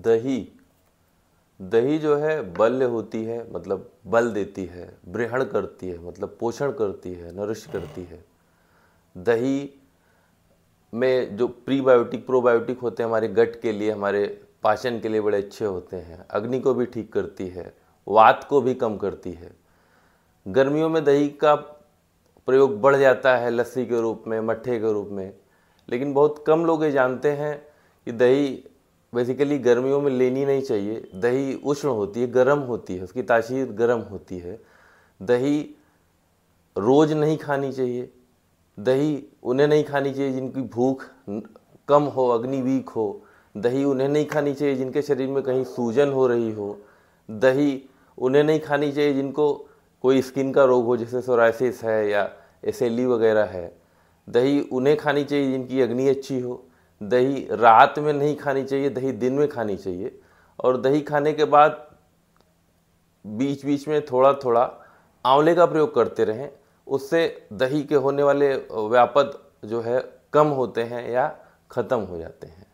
दही दही जो है बल्य होती है मतलब बल देती है ब्रहण करती है मतलब पोषण करती है नरिश करती है दही में जो प्रीबायोटिक प्रोबायोटिक होते हैं हमारे गट के लिए हमारे पाचन के लिए बड़े अच्छे होते हैं अग्नि को भी ठीक करती है वात को भी कम करती है गर्मियों में दही का प्रयोग बढ़ जाता है लस्सी के रूप में मट्ठे के रूप में लेकिन बहुत कम लोग ये जानते हैं कि दही बेसिकली गर्मियों में लेनी नहीं चाहिए दही उष्ण होती है गर्म होती है उसकी तासीर गर्म होती है दही रोज़ नहीं खानी चाहिए दही उन्हें नहीं खानी चाहिए जिनकी भूख कम हो अग्नि वीक हो दही उन्हें नहीं खानी चाहिए जिनके शरीर में कहीं सूजन हो रही हो दही उन्हें नहीं खानी चाहिए जिनको कोई स्किन का रोग हो जैसे सोराइसिस है या एसेली वगैरह है दही उन्हें खानी चाहिए जिनकी अग्नि अच्छी हो दही रात में नहीं खानी चाहिए दही दिन में खानी चाहिए और दही खाने के बाद बीच बीच में थोड़ा थोड़ा आंवले का प्रयोग करते रहें उससे दही के होने वाले व्यापद जो है कम होते हैं या ख़त्म हो जाते हैं